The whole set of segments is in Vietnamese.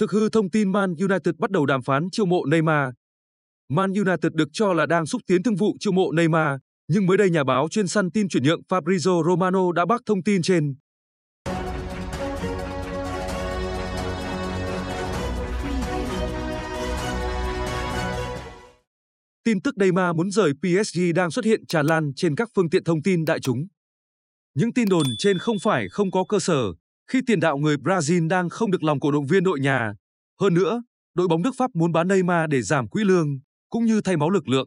Thực hư thông tin Man United bắt đầu đàm phán chiêu mộ Neymar. Man United được cho là đang xúc tiến thương vụ chiêu mộ Neymar, nhưng mới đây nhà báo chuyên săn tin chuyển nhượng Fabrizio Romano đã bác thông tin trên. Tin tức Neymar muốn rời PSG đang xuất hiện tràn lan trên các phương tiện thông tin đại chúng. Những tin đồn trên không phải không có cơ sở, khi tiền đạo người Brazil đang không được lòng cổ động viên đội nhà. Hơn nữa, đội bóng nước Pháp muốn bán Neymar để giảm quỹ lương, cũng như thay máu lực lượng.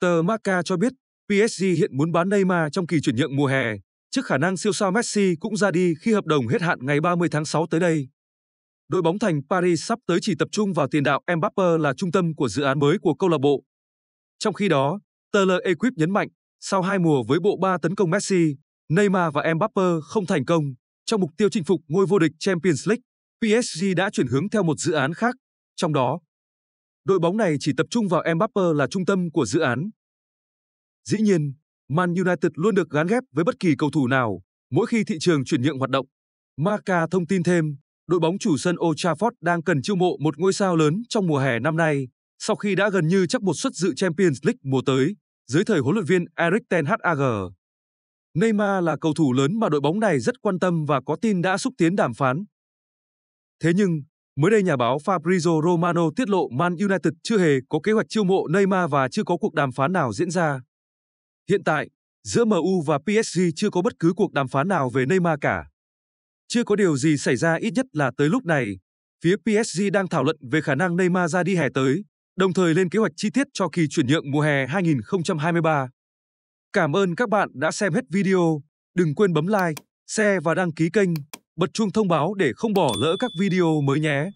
Tờ Marca cho biết PSG hiện muốn bán Neymar trong kỳ chuyển nhượng mùa hè, trước khả năng siêu sao Messi cũng ra đi khi hợp đồng hết hạn ngày 30 tháng 6 tới đây. Đội bóng thành Paris sắp tới chỉ tập trung vào tiền đạo Mbappe là trung tâm của dự án mới của câu lạc bộ. Trong khi đó, tờ L'Equipe nhấn mạnh, sau hai mùa với bộ ba tấn công Messi, Neymar và Mbappe không thành công, trong mục tiêu chinh phục ngôi vô địch Champions League, PSG đã chuyển hướng theo một dự án khác, trong đó đội bóng này chỉ tập trung vào Mbappe là trung tâm của dự án. Dĩ nhiên, Man United luôn được gán ghép với bất kỳ cầu thủ nào mỗi khi thị trường chuyển nhượng hoạt động. Marca thông tin thêm, đội bóng chủ sân Old Trafford đang cần chiêu mộ một ngôi sao lớn trong mùa hè năm nay, sau khi đã gần như chắc một suất dự Champions League mùa tới, dưới thời huấn luyện viên Erik ten Hag. Neymar là cầu thủ lớn mà đội bóng này rất quan tâm và có tin đã xúc tiến đàm phán. Thế nhưng, mới đây nhà báo Fabrizio Romano tiết lộ Man United chưa hề có kế hoạch chiêu mộ Neymar và chưa có cuộc đàm phán nào diễn ra. Hiện tại, giữa MU và PSG chưa có bất cứ cuộc đàm phán nào về Neymar cả. Chưa có điều gì xảy ra ít nhất là tới lúc này, phía PSG đang thảo luận về khả năng Neymar ra đi hè tới, đồng thời lên kế hoạch chi tiết cho kỳ chuyển nhượng mùa hè 2023. Cảm ơn các bạn đã xem hết video. Đừng quên bấm like, share và đăng ký kênh, bật chuông thông báo để không bỏ lỡ các video mới nhé.